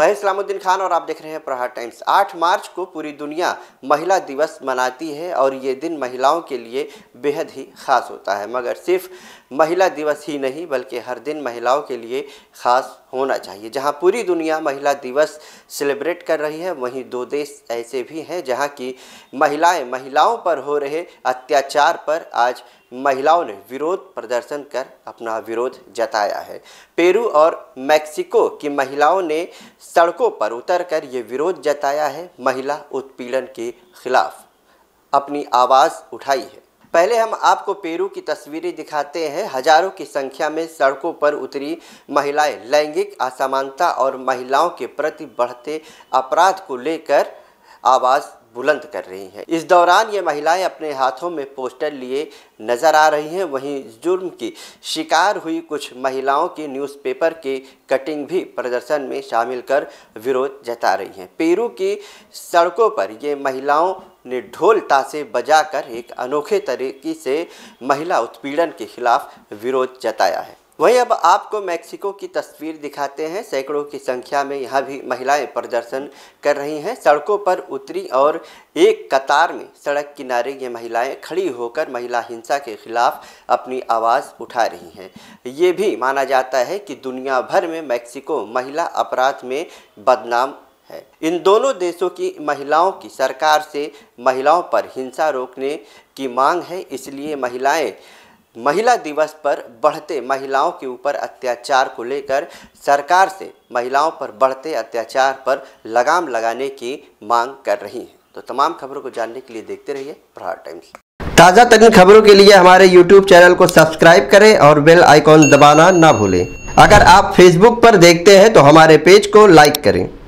मैं इस्लामुद्दीन खान और आप देख रहे हैं प्रहार टाइम्स 8 मार्च को पूरी दुनिया महिला दिवस मनाती है और ये दिन महिलाओं के लिए बेहद ही खास होता है मगर सिर्फ महिला दिवस ही नहीं बल्कि हर दिन महिलाओं के लिए खास होना चाहिए जहां पूरी दुनिया महिला दिवस सेलिब्रेट कर रही है वहीं दो देश ऐसे भी हैं जहां की महिलाएं महिलाओं पर हो रहे अत्याचार पर आज महिलाओं ने विरोध प्रदर्शन कर अपना विरोध जताया है पेरू और मैक्सिको की महिलाओं ने सड़कों पर उतर कर ये विरोध जताया है महिला उत्पीड़न के खिलाफ अपनी आवाज़ उठाई है पहले हम आपको पेरू की तस्वीरें दिखाते हैं हजारों की संख्या में सड़कों पर उतरी महिलाएं लैंगिक असमानता और महिलाओं के प्रति बढ़ते अपराध को लेकर आवाज़ बुलंद कर रही हैं इस दौरान ये महिलाएं अपने हाथों में पोस्टर लिए नज़र आ रही हैं वहीं जुर्म की शिकार हुई कुछ महिलाओं की न्यूज़पेपर की कटिंग भी प्रदर्शन में शामिल कर विरोध जता रही हैं पेरू की सड़कों पर ये महिलाओं ने ढोल ताशे बजाकर एक अनोखे तरीके से महिला उत्पीड़न के खिलाफ विरोध जताया है वहीं अब आपको मैक्सिको की तस्वीर दिखाते हैं सैकड़ों की संख्या में यहाँ भी महिलाएं प्रदर्शन कर रही हैं सड़कों पर उतरी और एक कतार में सड़क किनारे ये महिलाएं खड़ी होकर महिला हिंसा के खिलाफ अपनी आवाज़ उठा रही हैं ये भी माना जाता है कि दुनिया भर में मैक्सिको महिला अपराध में बदनाम है इन दोनों देशों की महिलाओं की सरकार से महिलाओं पर हिंसा रोकने की मांग है इसलिए महिलाएं महिला दिवस पर बढ़ते महिलाओं के ऊपर अत्याचार को लेकर सरकार से महिलाओं पर बढ़ते अत्याचार पर लगाम लगाने की मांग कर रही हैं तो तमाम खबरों को जानने के लिए देखते रहिए प्रहार टाइम्स ताज़ा तरीन खबरों के लिए हमारे यूट्यूब चैनल को सब्सक्राइब करें और बेल आइकॉन दबाना ना भूलें अगर आप फेसबुक पर देखते हैं तो हमारे पेज को लाइक करें